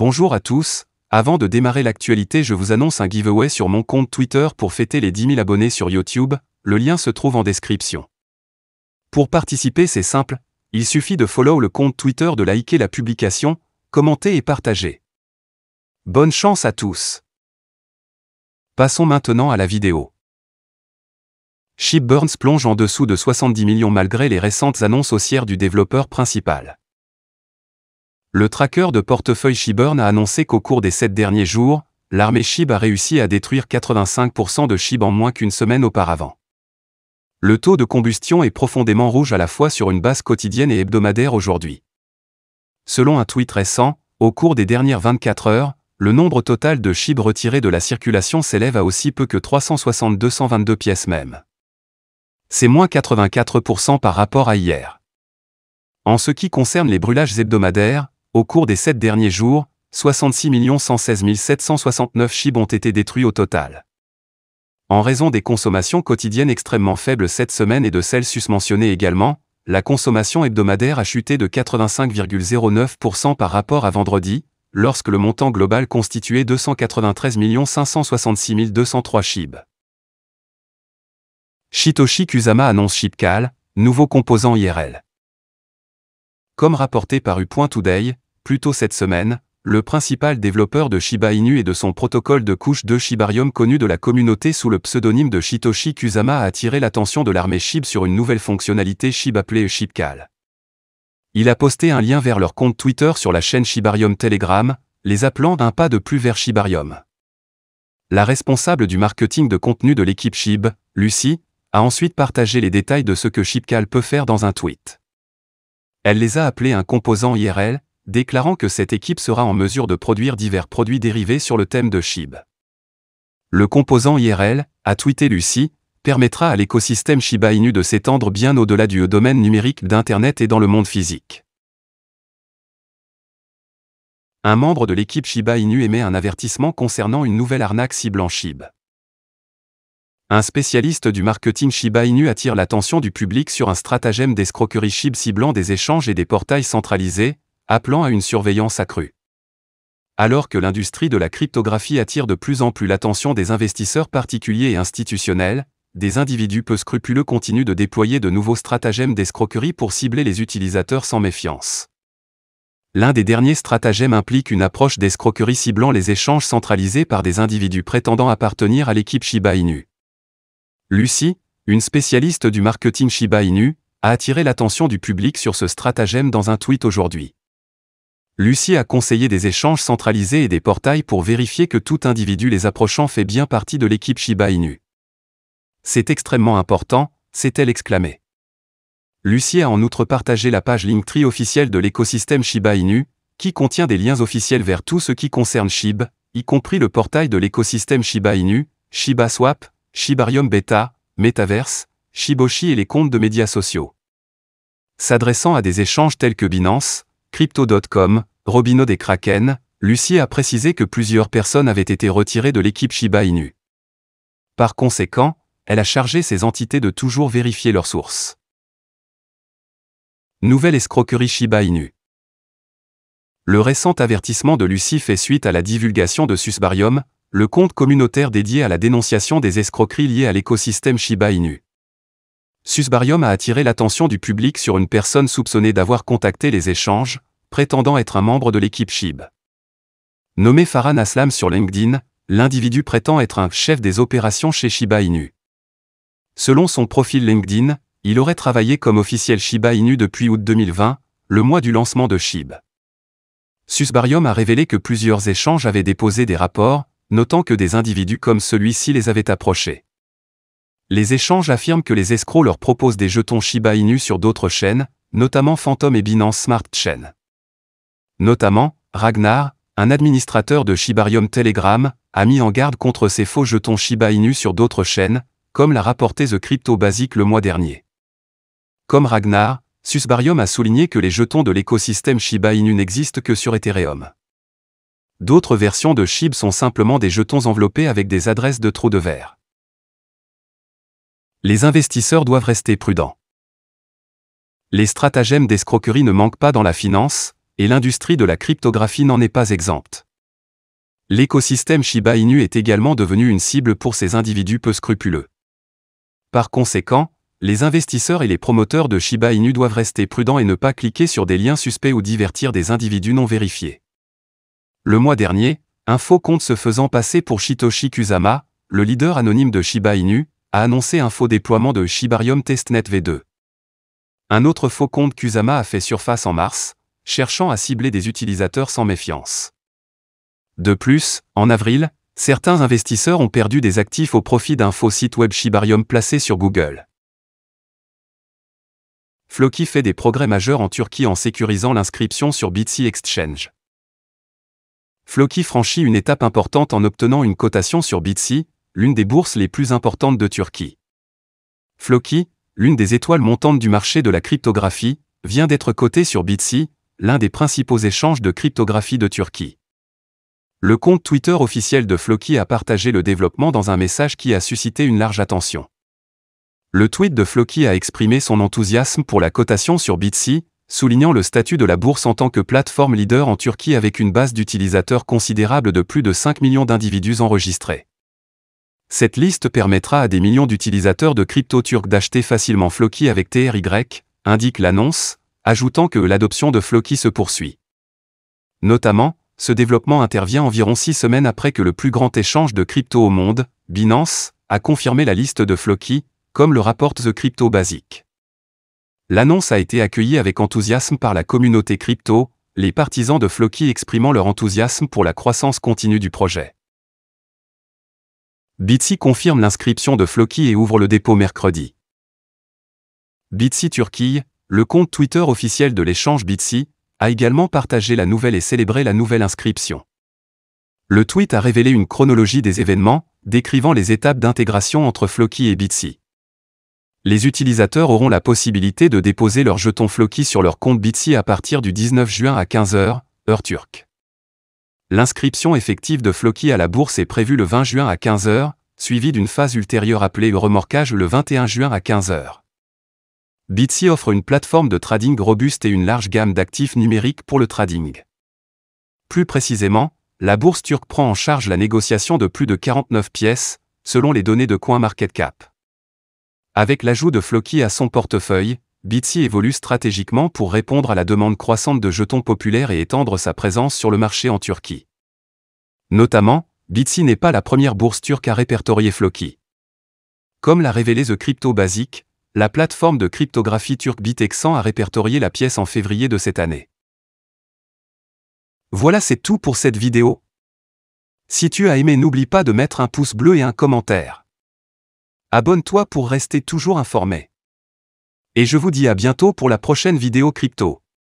Bonjour à tous, avant de démarrer l'actualité je vous annonce un giveaway sur mon compte Twitter pour fêter les 10 000 abonnés sur YouTube, le lien se trouve en description. Pour participer c'est simple, il suffit de follow le compte Twitter de liker la publication, commenter et partager. Bonne chance à tous Passons maintenant à la vidéo. Chip Burns plonge en dessous de 70 millions malgré les récentes annonces haussières du développeur principal. Le tracker de portefeuille Shiburn a annoncé qu'au cours des sept derniers jours, l'armée Shib a réussi à détruire 85% de Shib en moins qu'une semaine auparavant. Le taux de combustion est profondément rouge à la fois sur une base quotidienne et hebdomadaire aujourd'hui. Selon un tweet récent, au cours des dernières 24 heures, le nombre total de Shib retirés de la circulation s'élève à aussi peu que 360-222 pièces même. C'est moins 84% par rapport à hier. En ce qui concerne les brûlages hebdomadaires, au cours des sept derniers jours, 66 116 769 chibs ont été détruits au total. En raison des consommations quotidiennes extrêmement faibles cette semaine et de celles susmentionnées également, la consommation hebdomadaire a chuté de 85,09% par rapport à vendredi, lorsque le montant global constituait 293 566 203 shib. Shitoshi Kusama annonce Chipcal, nouveau composant IRL. Comme rapporté par U.Today, plus tôt cette semaine, le principal développeur de Shiba Inu et de son protocole de couche 2 Shibarium connu de la communauté sous le pseudonyme de Shitoshi Kusama a attiré l'attention de l'armée SHIB sur une nouvelle fonctionnalité SHIB appelée ShibCal. Il a posté un lien vers leur compte Twitter sur la chaîne Shibarium Telegram, les appelant d'un pas de plus vers Shibarium. La responsable du marketing de contenu de l'équipe SHIB, Lucie, a ensuite partagé les détails de ce que ShibCal peut faire dans un tweet. Elle les a appelés un composant IRL, déclarant que cette équipe sera en mesure de produire divers produits dérivés sur le thème de SHIB. Le composant IRL, a tweeté Lucie, permettra à l'écosystème Shiba Inu de s'étendre bien au-delà du domaine numérique d'Internet et dans le monde physique. Un membre de l'équipe Shiba Inu émet un avertissement concernant une nouvelle arnaque ciblant SHIB. Un spécialiste du marketing Shiba Inu attire l'attention du public sur un stratagème d'escroquerie SHIB ciblant des échanges et des portails centralisés, appelant à une surveillance accrue. Alors que l'industrie de la cryptographie attire de plus en plus l'attention des investisseurs particuliers et institutionnels, des individus peu scrupuleux continuent de déployer de nouveaux stratagèmes d'escroquerie pour cibler les utilisateurs sans méfiance. L'un des derniers stratagèmes implique une approche d'escroquerie ciblant les échanges centralisés par des individus prétendant appartenir à l'équipe Shiba Inu. Lucie, une spécialiste du marketing Shiba Inu, a attiré l'attention du public sur ce stratagème dans un tweet aujourd'hui. Lucie a conseillé des échanges centralisés et des portails pour vérifier que tout individu les approchant fait bien partie de l'équipe Shiba Inu. C'est extrêmement important, s'est-elle exclamée. Lucie a en outre partagé la page Linktree officielle de l'écosystème Shiba Inu, qui contient des liens officiels vers tout ce qui concerne Shib, y compris le portail de l'écosystème Shiba Inu, Shiba Swap, Shibarium Beta, Metaverse, Shiboshi et les comptes de médias sociaux. S'adressant à des échanges tels que Binance, Crypto.com, Robino des Kraken, Lucie a précisé que plusieurs personnes avaient été retirées de l'équipe Shiba Inu. Par conséquent, elle a chargé ces entités de toujours vérifier leurs sources. Nouvelle escroquerie Shiba Inu. Le récent avertissement de Lucie fait suite à la divulgation de Susbarium, le compte communautaire dédié à la dénonciation des escroqueries liées à l'écosystème Shiba Inu. Susbarium a attiré l'attention du public sur une personne soupçonnée d'avoir contacté les échanges, prétendant être un membre de l'équipe SHIB. Nommé Farhan Aslam sur LinkedIn, l'individu prétend être un chef des opérations chez Shiba Inu. Selon son profil LinkedIn, il aurait travaillé comme officiel Shiba Inu depuis août 2020, le mois du lancement de SHIB. Susbarium a révélé que plusieurs échanges avaient déposé des rapports, notant que des individus comme celui-ci les avaient approchés. Les échanges affirment que les escrocs leur proposent des jetons Shiba Inu sur d'autres chaînes, notamment Phantom et Binance Smart Chain. Notamment, Ragnar, un administrateur de Shibarium Telegram, a mis en garde contre ces faux jetons Shiba Inu sur d'autres chaînes, comme l'a rapporté The Crypto Basic le mois dernier. Comme Ragnar, Susbarium a souligné que les jetons de l'écosystème Shiba Inu n'existent que sur Ethereum. D'autres versions de SHIB sont simplement des jetons enveloppés avec des adresses de trous de verre. Les investisseurs doivent rester prudents. Les stratagèmes d'escroquerie ne manquent pas dans la finance, et l'industrie de la cryptographie n'en est pas exempte. L'écosystème Shiba Inu est également devenu une cible pour ces individus peu scrupuleux. Par conséquent, les investisseurs et les promoteurs de Shiba Inu doivent rester prudents et ne pas cliquer sur des liens suspects ou divertir des individus non vérifiés. Le mois dernier, un faux compte se faisant passer pour Shitoshi Kusama, le leader anonyme de Shiba Inu, a annoncé un faux déploiement de Shibarium Testnet V2. Un autre faux compte Kusama a fait surface en mars, cherchant à cibler des utilisateurs sans méfiance. De plus, en avril, certains investisseurs ont perdu des actifs au profit d'un faux site web Shibarium placé sur Google. Floki fait des progrès majeurs en Turquie en sécurisant l'inscription sur Bitsy Exchange. Floki franchit une étape importante en obtenant une cotation sur Bitsy, l'une des bourses les plus importantes de Turquie. Floki, l'une des étoiles montantes du marché de la cryptographie, vient d'être cotée sur Bitsy, l'un des principaux échanges de cryptographie de Turquie. Le compte Twitter officiel de Floki a partagé le développement dans un message qui a suscité une large attention. Le tweet de Floki a exprimé son enthousiasme pour la cotation sur Bitsy, soulignant le statut de la bourse en tant que plateforme leader en Turquie avec une base d'utilisateurs considérable de plus de 5 millions d'individus enregistrés. Cette liste permettra à des millions d'utilisateurs de crypto turcs d'acheter facilement Floki avec TRY, indique l'annonce, ajoutant que l'adoption de Floki se poursuit. Notamment, ce développement intervient environ six semaines après que le plus grand échange de crypto au monde, Binance, a confirmé la liste de Floki, comme le rapporte The Crypto Basic. L'annonce a été accueillie avec enthousiasme par la communauté crypto, les partisans de Floki exprimant leur enthousiasme pour la croissance continue du projet. Bitsy confirme l'inscription de Floki et ouvre le dépôt mercredi. Bitsy Turquie, le compte Twitter officiel de l'échange Bitsy a également partagé la nouvelle et célébré la nouvelle inscription. Le tweet a révélé une chronologie des événements, décrivant les étapes d'intégration entre Floki et Bitsy. Les utilisateurs auront la possibilité de déposer leur jeton Floki sur leur compte Bitsy à partir du 19 juin à 15h, heure turque. L'inscription effective de Floki à la bourse est prévue le 20 juin à 15h, suivie d'une phase ultérieure appelée remorquage le 21 juin à 15h. Bitsy offre une plateforme de trading robuste et une large gamme d'actifs numériques pour le trading. Plus précisément, la bourse turque prend en charge la négociation de plus de 49 pièces, selon les données de CoinMarketCap. Avec l'ajout de Floki à son portefeuille, Bitsy évolue stratégiquement pour répondre à la demande croissante de jetons populaires et étendre sa présence sur le marché en Turquie. Notamment, Bitsy n'est pas la première bourse turque à répertorier Floki. Comme l'a révélé The Crypto Basic, la plateforme de cryptographie turque Bitexan a répertorié la pièce en février de cette année. Voilà c'est tout pour cette vidéo. Si tu as aimé n'oublie pas de mettre un pouce bleu et un commentaire. Abonne-toi pour rester toujours informé. Et je vous dis à bientôt pour la prochaine vidéo crypto.